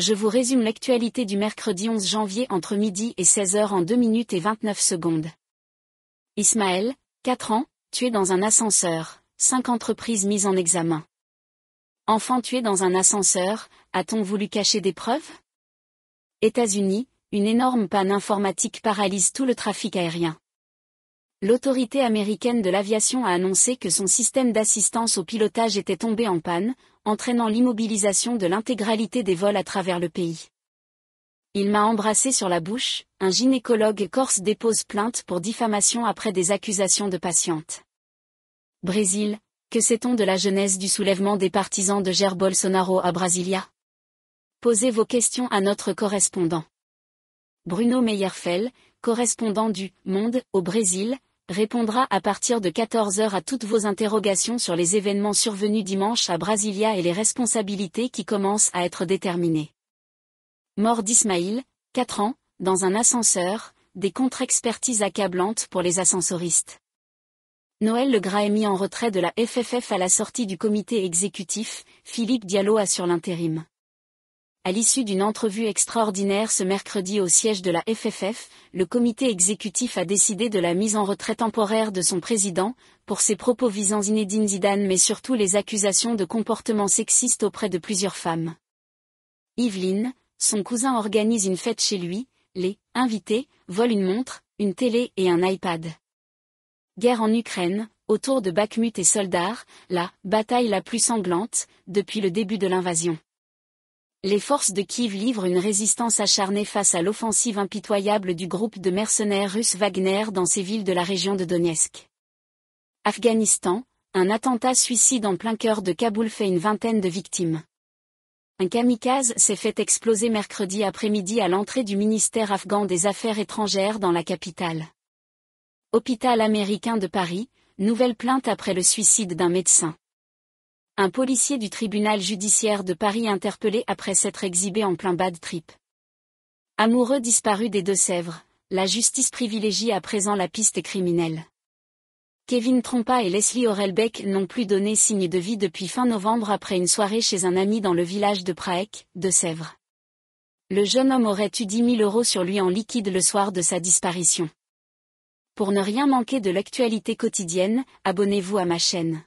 je vous résume l'actualité du mercredi 11 janvier entre midi et 16h en 2 minutes et 29 secondes. Ismaël, 4 ans, tué dans un ascenseur, 5 entreprises mises en examen. Enfant tué dans un ascenseur, a-t-on voulu cacher des preuves États-Unis, une énorme panne informatique paralyse tout le trafic aérien. L'autorité américaine de l'aviation a annoncé que son système d'assistance au pilotage était tombé en panne, entraînant l'immobilisation de l'intégralité des vols à travers le pays. Il m'a embrassé sur la bouche, un gynécologue corse dépose plainte pour diffamation après des accusations de patiente. Brésil, que sait-on de la jeunesse du soulèvement des partisans de Jair Bolsonaro à Brasilia Posez vos questions à notre correspondant. Bruno Meyerfel, correspondant du Monde au Brésil, répondra à partir de 14h à toutes vos interrogations sur les événements survenus dimanche à Brasilia et les responsabilités qui commencent à être déterminées. Mort d'Ismaïl, 4 ans, dans un ascenseur, des contre-expertises accablantes pour les ascensoristes. Noël Legras est mis en retrait de la FFF à la sortie du comité exécutif, Philippe Diallo assure l'intérim. À l'issue d'une entrevue extraordinaire ce mercredi au siège de la FFF, le comité exécutif a décidé de la mise en retrait temporaire de son président, pour ses propos visant Zinedine Zidane mais surtout les accusations de comportement sexiste auprès de plusieurs femmes. Yveline, son cousin organise une fête chez lui, les « invités » volent une montre, une télé et un iPad. Guerre en Ukraine, autour de Bakhmut et Soldar, la « bataille la plus sanglante » depuis le début de l'invasion les forces de Kiev livrent une résistance acharnée face à l'offensive impitoyable du groupe de mercenaires russes Wagner dans ces villes de la région de Donetsk. Afghanistan, un attentat suicide en plein cœur de Kaboul fait une vingtaine de victimes. Un kamikaze s'est fait exploser mercredi après-midi à l'entrée du ministère afghan des Affaires étrangères dans la capitale. Hôpital américain de Paris, nouvelle plainte après le suicide d'un médecin un policier du tribunal judiciaire de Paris interpellé après s'être exhibé en plein bas de trip. Amoureux disparu des Deux-Sèvres, la justice privilégie à présent la piste criminelle. Kevin Trompa et Leslie Orelbeck n'ont plus donné signe de vie depuis fin novembre après une soirée chez un ami dans le village de Praec, Deux-Sèvres. Le jeune homme aurait eu 10 000 euros sur lui en liquide le soir de sa disparition. Pour ne rien manquer de l'actualité quotidienne, abonnez-vous à ma chaîne.